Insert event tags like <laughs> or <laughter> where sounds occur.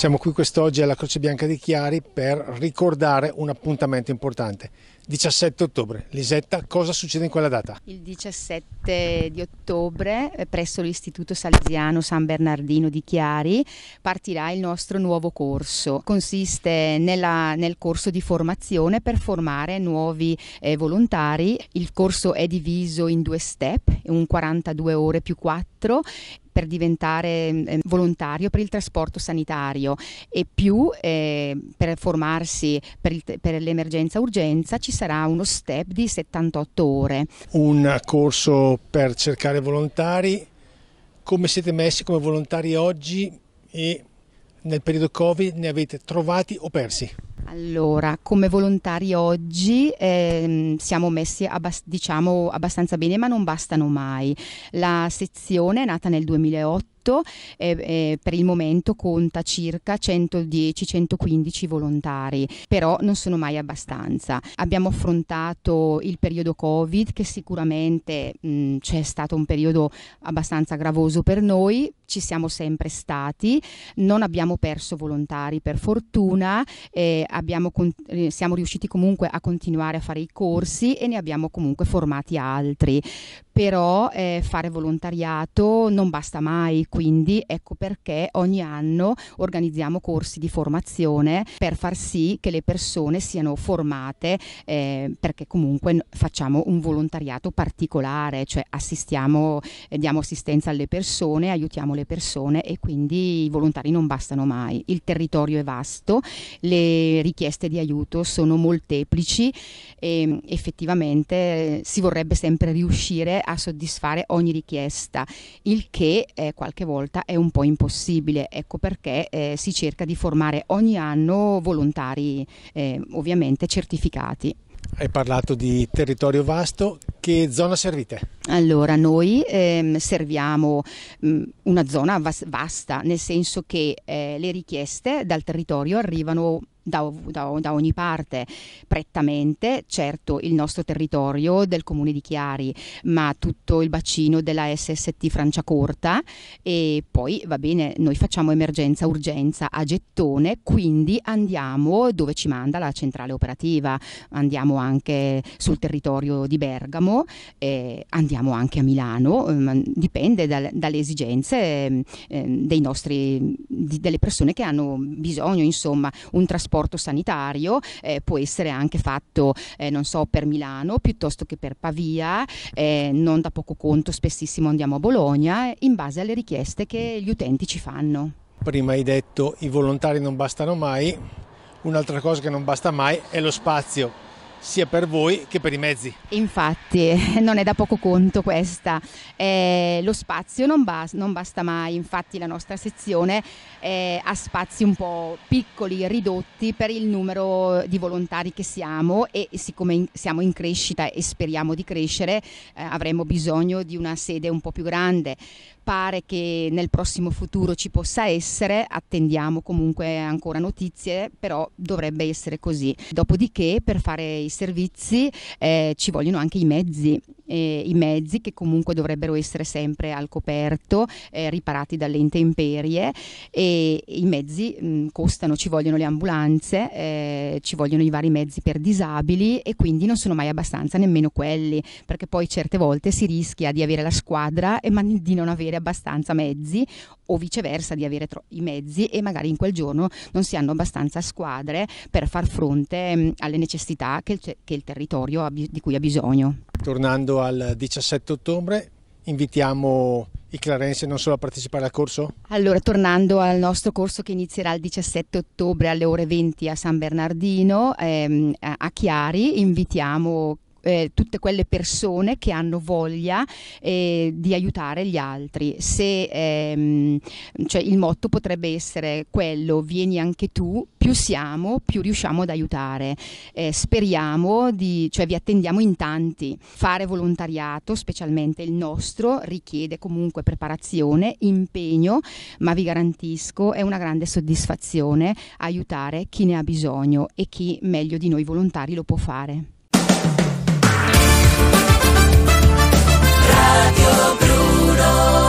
Siamo qui quest'oggi alla Croce Bianca di Chiari per ricordare un appuntamento importante. 17 ottobre. Lisetta, cosa succede in quella data? Il 17 di ottobre eh, presso l'Istituto Salziano San Bernardino di Chiari partirà il nostro nuovo corso. Consiste nella, nel corso di formazione per formare nuovi eh, volontari. Il corso è diviso in due step, un 42 ore più 4 per diventare mm, eh, volontario per il trasporto sanitario e più eh, per formarsi per, l'emergenza urgenza ci sarà uno step di 78 ore. Un corso per cercare volontari. Come siete messi come volontari oggi e nel periodo Covid ne avete trovati o persi? Allora, come volontari oggi ehm, siamo messi abbast diciamo abbastanza bene, ma non bastano mai. La sezione è nata nel 2008 tutto eh, eh, per il momento conta circa 110-115 volontari, però non sono mai abbastanza. Abbiamo affrontato il periodo Covid che sicuramente mh, c'è stato un periodo abbastanza gravoso per noi, ci siamo sempre stati, non abbiamo perso volontari per fortuna, eh, con- eh, siamo riusciti comunque a continuare a fare i corsi e ne abbiamo comunque formati altri però eh, fare volontariato non basta mai, quindi ecco perché ogni anno organizziamo corsi di formazione per far sì che le persone siano formate, eh, perché comunque facciamo un volontariato particolare, cioè assistiamo, eh, diamo assistenza alle persone, aiutiamo le persone e quindi i volontari non bastano mai. Il territorio è vasto, le richieste di aiuto sono molteplici e ehm, effettivamente eh, si vorrebbe sempre riuscire a a soddisfare ogni richiesta, il che eh, qualche volta è un po' impossibile, ecco perché eh, si cerca di formare ogni anno volontari eh, ovviamente certificati. Hai parlato di territorio vasto, che zona servite? Allora, noi ehm, serviamo mh, mm, una zona vas- vasta, nel senso che eh, le richieste dal territorio arrivano da, da, da, ogni parte prettamente, certo il nostro territorio del comune di Chiari, ma tutto il bacino della SST Franciacorta e poi va bene, noi facciamo emergenza urgenza a gettone, quindi andiamo dove ci manda la centrale operativa, andiamo anche sul territorio di Bergamo, eh, andiamo anche a Milano, eh, dipende dal, dalle esigenze eh, dei nostri, di, delle persone che hanno bisogno, insomma, un trasporto trasporto sanitario, eh, può essere anche fatto, eh, non so, per Milano piuttosto che per Pavia, eh, non da poco conto spessissimo andiamo a Bologna, eh, in base alle richieste che gli utenti ci fanno. Prima hai detto i volontari non bastano mai, un'altra cosa che non basta mai è lo spazio sia per voi che per i mezzi. Infatti, <laughs> non è da poco conto questa. Eh, lo spazio non, bas- non, basta mai, infatti la nostra sezione eh, ha spazi un po' piccoli, ridotti per il numero di volontari che siamo e siccome in- siamo in crescita e speriamo di crescere, eh, avremo bisogno di una sede un po' più grande. Pare che nel prossimo futuro ci possa essere, attendiamo comunque ancora notizie, però dovrebbe essere così. Dopodiché per fare i servizi eh, ci vogliono anche i mezzi eh, i mezzi che comunque dovrebbero essere sempre al coperto, eh, riparati dalle intemperie e i mezzi mh, mm, costano, ci vogliono le ambulanze, eh, ci vogliono i vari mezzi per disabili e quindi non sono mai abbastanza nemmeno quelli, perché poi certe volte si rischia di avere la squadra e ma <laughs> di non avere abbastanza mezzi o viceversa di avere tro- i mezzi e magari in quel giorno non si hanno abbastanza squadre per far fronte mh, mm, alle necessità che il, che il territorio ha, di cui ha bisogno. Tornando al 17 ottobre, invitiamo i clarensi non solo a partecipare al corso? Allora, tornando al nostro corso che inizierà il 17 ottobre alle ore 20 a San Bernardino, ehm, a Chiari, invitiamo eh, tutte quelle persone che hanno voglia eh, di aiutare gli altri. Se, ehm, cioè il motto potrebbe essere quello, vieni anche tu, più siamo, più riusciamo ad aiutare. Eh, speriamo, di, cioè vi attendiamo in tanti. Fare volontariato, specialmente il nostro, richiede comunque preparazione, impegno, ma vi garantisco è una grande soddisfazione aiutare chi ne ha bisogno e chi meglio di noi volontari lo può fare. Radio Bruno.